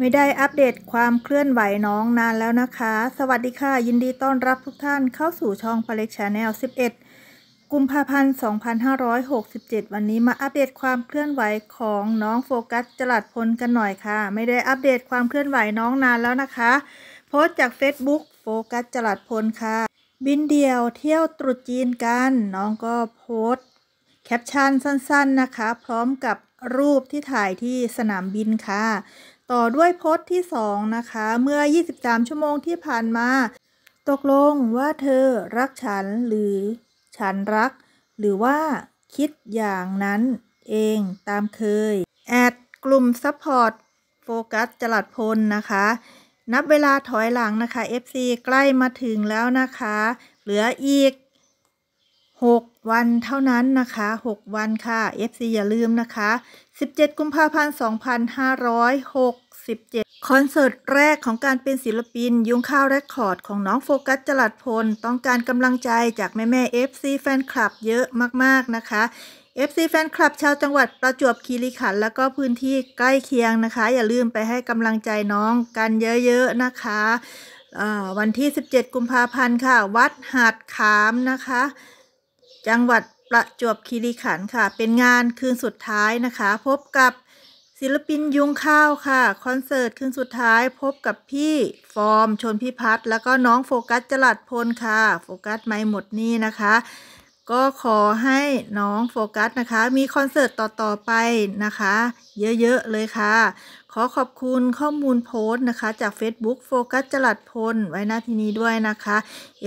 ไม่ได้อัปเดตความเคลื่อนไหวน้องนานแล้วนะคะ สวัสดีค่ะยินดีต้อนรับทุกท่านเข้าสู่ช่องพเล็กชาแนล11กุมภาพันธ์2567 วันนี้มาอัปเดตความเคลื่อนไหวของน้องโฟกัสจลัดพลกันหน่อยค่ะ ไม่ได้อัปเดตความเคลื่อนไหวน้องนานแล้วนะคะ โพสต์จาก Facebook โฟกัสจลัดพลค่ะ บินเดียวเที่ยวตรุษจีนกันน้องก็โพสต์ แคปชั่นสั้น ๆ นะคะ พร้อมกับรูปที่ถ่ายที่สนามบินค่ะ ต่อด้วยโพสต์ที่ 2 นะคะ เมื่อ 23 ชั่วโมงที่ ผ่านมา ตกลงว่าเธอรักฉันหรือฉันรัก หรือว่าคิดอย่างนั้นเองตามเคย แอด กลุ่มซัพพอร์ต โฟกัสจลัดพล นะคะ นับเวลา ถอยหลังนะคะ FC ใกล้มาถึงแล้วนะคะ เหลืออีกวันเท่านั้นนะคะ 6 วันค่ะ FC อย่าลืมนะคะ 17 กุมภาพันธ์2567 คอนเสิร์ตแรกของการเป็นศิลปิน ยุงข้าวเรคคอร์ดของน้องโฟกัสจลัดพลต้องการกำลังใจจากแม่แม่ FC แฟนคลับเยอะมากๆนะคะ FC แฟนคลับชาวจังหวัดประจวบคีรีขันธ์แล้วก็พื้นที่ใกล้เคียงนะคะ อย่าลืมไปให้กำลังใจน้องกันเยอะๆนะคะ วันที่ 17 กุมภาพันธ์ค่ะ วัดหาดขามนะคะจังหวัดประจวบคีรีขันธ์ค่ะ เป็นงานคืนสุดท้ายนะคะพบกับศิลปินยุงข้าวค่ะคอนเสิร์ตคืนสุดท้าย พบกับพี่ฟอร์มชนพิพัฒน์แล้วก็น้องโฟกัสจลัดพลค่ะโฟกัสไม่หมดนี่นะคะ ก็ขอให้น้องโฟกัสนะคะมีคอนเสิร์ตต่อๆไปนะคะ เยอะๆเลยค่ะขอขอบคุณข้อมูลโพสต์นะคะ จาก Facebook โฟกัสจลัดพล ไว้หน้าที่นี้ด้วยนะคะ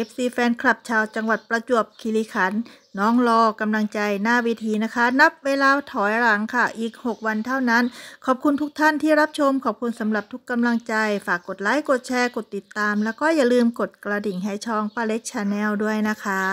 FC แฟนคลับชาวจังหวัดประจวบคีรีขันธ์น้องรอกำลังใจหน้าเวทีนะคะ นับเวลาถอยหลังค่ะ อีก 6 วันเท่านั้น ขอบคุณทุกท่านที่รับชมขอบคุณสำหรับทุกกำลังใจ ฝากกดไลค์ กดแชร์กดติดตาม แล้วก็อย่าลืมกดกระดิ่งให้ช่องป้าเล็กชาแนลด้วยนะคะ